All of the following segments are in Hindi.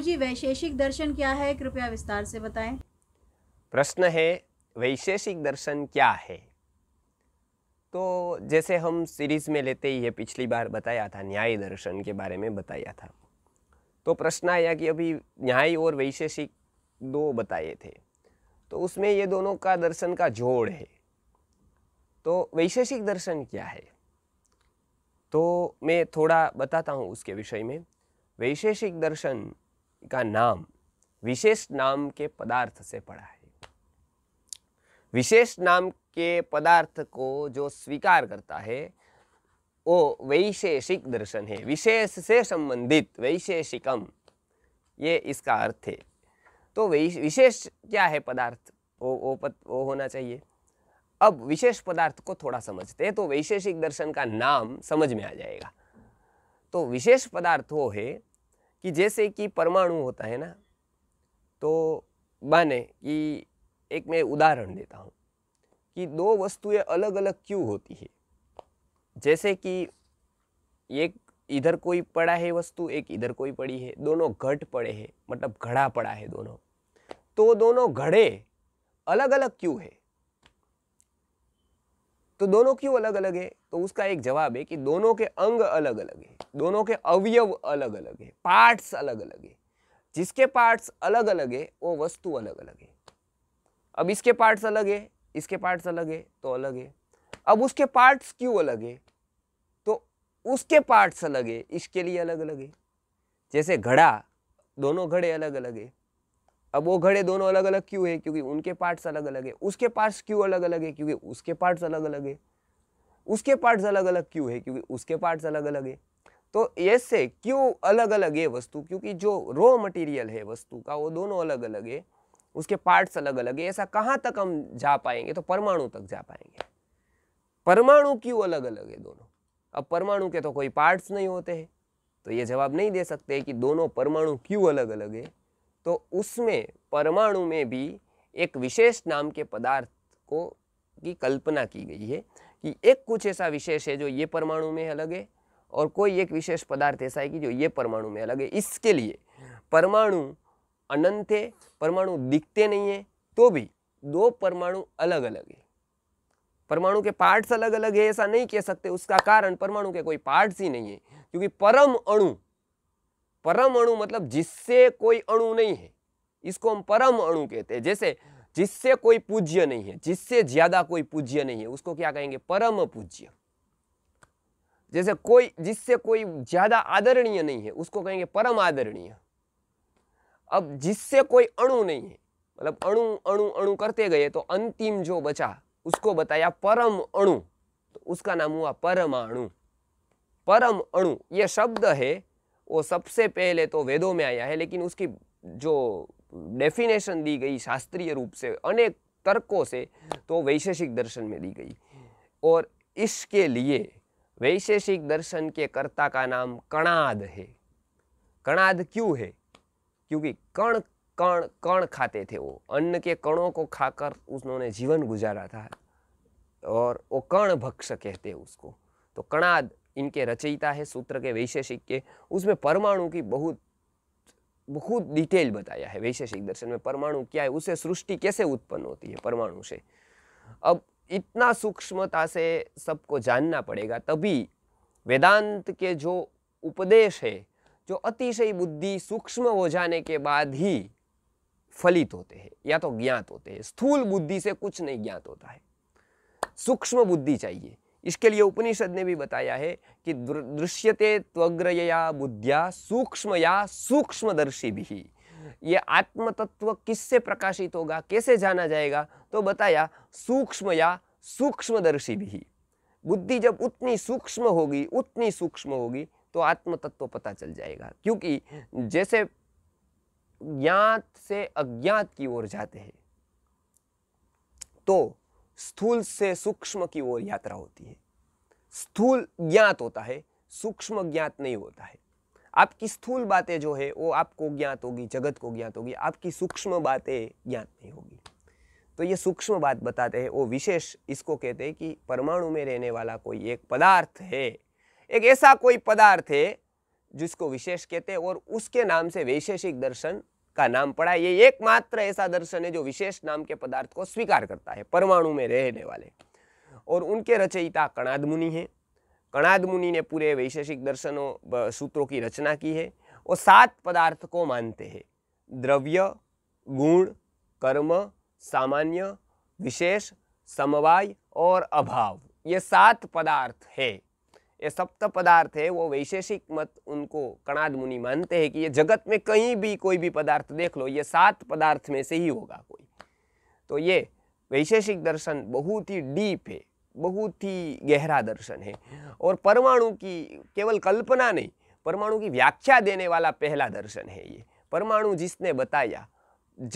गुरुजी वैशेषिक दर्शन क्या है कृपया विस्तार से बताएं प्रश्न है वैशेषिक दर्शन क्या है तो जैसे हम सीरीज में लेते ही है पिछली बार बताया था न्याय दर्शन के बारे में बताया था तो प्रश्न आया कि अभी न्याय और वैशेषिक दो बताए थे तो उसमें ये दोनों का दर्शन का जोड़ है तो वैशेषिक दर्शन क्या है तो मैं थोड़ा बताता हूँ उसके विषय में वैशेषिक दर्शन का नाम विशेष नाम के पदार्थ से पड़ा है विशेष नाम के पदार्थ को जो स्वीकार करता है वो वैशेषिक दर्शन है विशेष से संबंधित वैशेषिकम ये इसका अर्थ है तो विशेष क्या है पदार्थ वो वो पत, वो होना चाहिए अब विशेष पदार्थ को थोड़ा समझते हैं तो वैशेषिक दर्शन का नाम समझ में आ जाएगा तो विशेष पदार्थ वो है कि जैसे कि परमाणु होता है ना तो माने कि एक मैं उदाहरण देता हूँ कि दो वस्तुएं अलग अलग क्यों होती है जैसे कि एक इधर कोई पड़ा है वस्तु एक इधर कोई पड़ी है दोनों घट पड़े हैं मतलब घड़ा पड़ा है दोनों तो दोनों घड़े अलग अलग क्यों है तो दोनों क्यों अलग अलग है तो उसका एक जवाब है कि दोनों के अंग अलग अलग है दोनों के अवयव अलग अलग है पार्ट्स अलग अलग है जिसके पार्ट्स अलग अलग है वो वस्तु अलग अलग है अब इसके पार्ट्स अलग है इसके पार्ट्स अलग है तो अलग है अब उसके पार्ट्स क्यों अलग है तो उसके पार्ट्स अलग है इसके लिए अलग अलग है जैसे घड़ा दोनों घड़े अलग अलग है अब वो घड़े दोनों अलग अलग क्यों है क्योंकि उनके पार्ट्स अलग अलग है उसके पार्ट्स क्यों अलग अलग है क्योंकि उसके पार्ट्स अलग अलग है उसके पार्ट्स अलग अलग क्यों है क्योंकि उसके पार्ट्स अलग अलग है तो ऐसे क्यों अलग अलग है वस्तु क्योंकि जो रॉ मटेरियल है वस्तु का वो दोनों अलग अलग है उसके पार्ट्स अलग अलग है ऐसा कहाँ तक हम जा पाएंगे तो परमाणु तक जा पाएंगे परमाणु क्यों अलग अलग है दोनों अब परमाणु के तो कोई पार्ट्स नहीं होते हैं तो ये जवाब नहीं दे सकते कि दोनों परमाणु क्यों अलग अलग है तो उसमें परमाणु में भी एक विशेष नाम के पदार्थ को की कल्पना की गई है कि एक कुछ ऐसा विशेष है जो ये परमाणु में अलग है और कोई एक विशेष पदार्थ ऐसा है कि जो ये परमाणु में अलग है इसके लिए परमाणु अनंत है परमाणु दिखते नहीं है तो भी दो परमाणु अलग अलग है परमाणु के पार्ट्स अलग अलग है ऐसा नहीं कह सकते उसका कारण परमाणु के कोई पार्ट्स ही नहीं है क्योंकि परम अणु परम अणु मतलब जिससे कोई अणु नहीं है इसको हम परम अणु कहते हैं जैसे जिससे कोई पूज्य नहीं है जिससे ज्यादा कोई पूज्य नहीं है उसको क्या कहेंगे परम पूज्य जैसे कोई जिससे कोई ज्यादा आदरणीय नहीं है उसको कहेंगे परम आदरणीय अब जिससे कोई अणु नहीं है मतलब अणु अणु अणु करते गए तो अंतिम जो बचा उसको बताया परम अणु तो उसका नाम हुआ परमाणु परम अणु यह शब्द है वो सबसे पहले तो वेदों में आया है लेकिन उसकी जो डेफिनेशन दी गई शास्त्रीय रूप से अनेक तर्कों से तो वैशेषिक दर्शन में दी गई और इसके लिए वैशेषिक दर्शन के कर्ता का नाम कणाद है कणाद क्यों है क्योंकि कण कण कण खाते थे वो अन्न के कणों को खाकर उन्होंने जीवन गुजारा था और वो कण भक्ष कहते हैं उसको तो कणाद इनके रचयिता है सूत्र के वैशेषिक के उसमें परमाणु की बहुत बहुत डिटेल बताया है वैशेषिक दर्शन में परमाणु क्या है उसे सृष्टि कैसे उत्पन्न होती है परमाणु से अब इतना सूक्ष्मता से सबको जानना पड़ेगा तभी वेदांत के जो उपदेश है जो अतिशय बुद्धि सूक्ष्म हो जाने के बाद ही फलित होते हैं या तो ज्ञात होते हैं स्थूल बुद्धि से कुछ नहीं ज्ञात होता है सूक्ष्म बुद्धि चाहिए इसके लिए उपनिषद ने भी बताया है कि दृश्यते त्वग्रया बुद्धिया सूक्ष्मया सूक्ष्मदर्शी भी ये आत्मतत्व किससे प्रकाशित होगा कैसे जाना जाएगा तो बताया सूक्ष्म या सूक्ष्मदर्शी भी बुद्धि जब उतनी सूक्ष्म होगी उतनी सूक्ष्म होगी तो आत्मतत्व पता चल जाएगा क्योंकि जैसे ज्ञात से अज्ञात की ओर जाते हैं तो स्थूल से सूक्ष्म की ओर यात्रा होती है स्थूल ज्ञात होता है सूक्ष्म ज्ञात नहीं होता है आपकी स्थूल बातें जो है वो आपको ज्ञात होगी जगत को ज्ञात होगी आपकी सूक्ष्म बातें ज्ञात नहीं होगी तो ये सूक्ष्म बात बताते हैं वो विशेष इसको कहते हैं कि परमाणु में रहने वाला कोई एक पदार्थ है एक ऐसा कोई पदार्थ है जिसको विशेष कहते हैं और उसके नाम से वैशेषिक दर्शन का नाम पड़ा ये एकमात्र ऐसा दर्शन है जो विशेष नाम के पदार्थ को स्वीकार करता है परमाणु में रहने वाले और उनके रचयिता कणाद मुनि है कणाद मुनि ने पूरे वैशेषिक दर्शनों सूत्रों की रचना की है और सात पदार्थ को मानते हैं द्रव्य गुण कर्म सामान्य विशेष समवाय और अभाव ये सात पदार्थ है ये सप्त पदार्थ है वो वैशेषिक मत उनको कणाद मुनि मानते हैं कि ये जगत में कहीं भी कोई भी पदार्थ देख लो ये सात पदार्थ में से ही होगा कोई तो ये वैशेषिक दर्शन बहुत ही डीप है बहुत ही गहरा दर्शन है और परमाणु की केवल कल्पना नहीं परमाणु की व्याख्या देने वाला पहला दर्शन है ये परमाणु जिसने बताया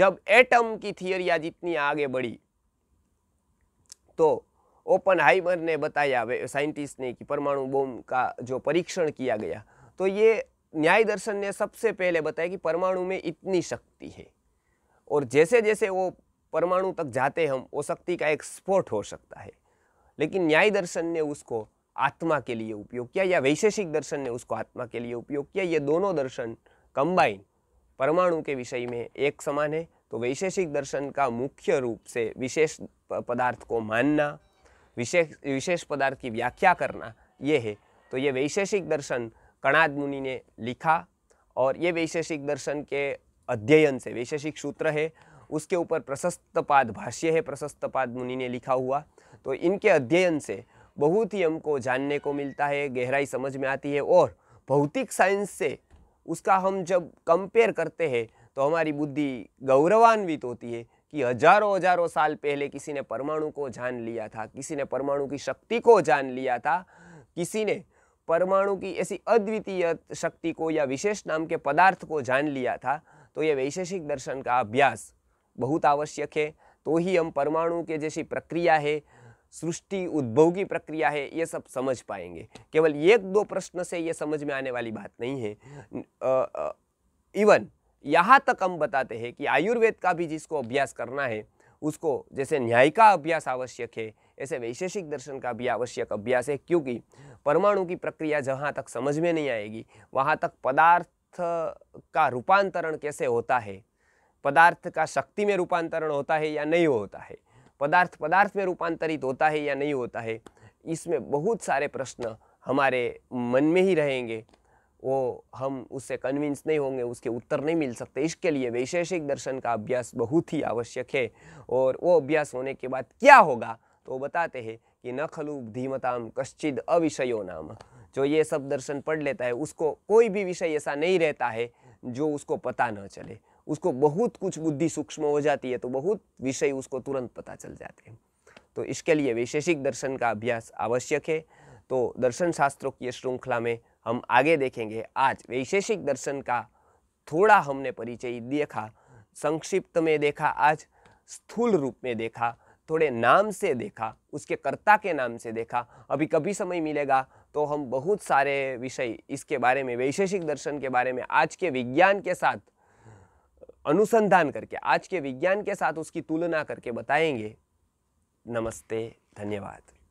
जब एटम की थियरिया जितनी आगे बढ़ी तो ओपन हाइमर ने बताया साइंटिस्ट ने कि परमाणु बम का जो परीक्षण किया गया तो ये न्याय दर्शन ने सबसे पहले बताया कि परमाणु में इतनी शक्ति है और जैसे जैसे वो परमाणु तक जाते हम वो शक्ति का एक स्फोट हो सकता है लेकिन न्याय दर्शन ने उसको आत्मा के लिए उपयोग किया या वैशेषिक दर्शन ने उसको आत्मा के लिए उपयोग किया ये दोनों दर्शन कंबाइन परमाणु के विषय में एक समान है तो वैशेषिक दर्शन का मुख्य रूप से विशेष पदार्थ को मानना विशेष विशेष पदार्थ की व्याख्या करना ये है तो ये वैशेषिक दर्शन कणाद मुनि ने लिखा और ये वैशेषिक दर्शन के अध्ययन से वैशेषिक सूत्र है उसके ऊपर प्रशस्तपाद भाष्य है प्रशस्तपाद मुनि ने लिखा हुआ तो इनके अध्ययन से बहुत ही हमको जानने को मिलता है गहराई समझ में आती है और भौतिक साइंस से उसका हम जब कंपेयर करते हैं तो हमारी बुद्धि गौरवान्वित होती है कि हजारों हजारों साल पहले किसी ने परमाणु को जान लिया था किसी ने परमाणु की शक्ति को जान लिया था किसी ने परमाणु की ऐसी अद्वितीय शक्ति को या विशेष नाम के पदार्थ को जान लिया था तो यह वैशेषिक दर्शन का अभ्यास बहुत आवश्यक है तो ही हम परमाणु के जैसी प्रक्रिया है सृष्टि उद्भव की प्रक्रिया है ये सब समझ पाएंगे केवल एक दो प्रश्न से ये समझ में आने वाली बात नहीं है इवन यहाँ तक हम बताते हैं कि आयुर्वेद का भी जिसको अभ्यास करना है उसको जैसे न्याय का अभ्यास आवश्यक है ऐसे वैशेषिक दर्शन का भी आवश्यक अभ्यास है क्योंकि परमाणु की प्रक्रिया जहाँ तक समझ में नहीं आएगी वहाँ तक पदार्थ का रूपांतरण कैसे होता है पदार्थ का शक्ति में रूपांतरण होता है या नहीं होता है पदार्थ पदार्थ में रूपांतरित होता है या नहीं होता है इसमें बहुत सारे प्रश्न हमारे मन में ही रहेंगे वो हम उससे कन्विंस नहीं होंगे उसके उत्तर नहीं मिल सकते इसके लिए वैशेषिक दर्शन का अभ्यास बहुत ही आवश्यक है और वो अभ्यास होने के बाद क्या होगा तो बताते हैं कि न खलु धीमताम कश्चिद अविषयो नाम जो ये सब दर्शन पढ़ लेता है उसको कोई भी विषय ऐसा नहीं रहता है जो उसको पता न चले उसको बहुत कुछ बुद्धि सूक्ष्म हो जाती है तो बहुत विषय उसको तुरंत पता चल जाते हैं तो इसके लिए वैशेषिक दर्शन का अभ्यास आवश्यक है तो दर्शन शास्त्रों की श्रृंखला में हम आगे देखेंगे आज वैशेषिक दर्शन का थोड़ा हमने परिचय देखा संक्षिप्त में देखा आज स्थूल रूप में देखा थोड़े नाम से देखा उसके कर्ता के नाम से देखा अभी कभी समय मिलेगा तो हम बहुत सारे विषय इसके बारे में वैशेषिक दर्शन के बारे में आज के विज्ञान के साथ अनुसंधान करके आज के विज्ञान के साथ उसकी तुलना करके बताएंगे नमस्ते धन्यवाद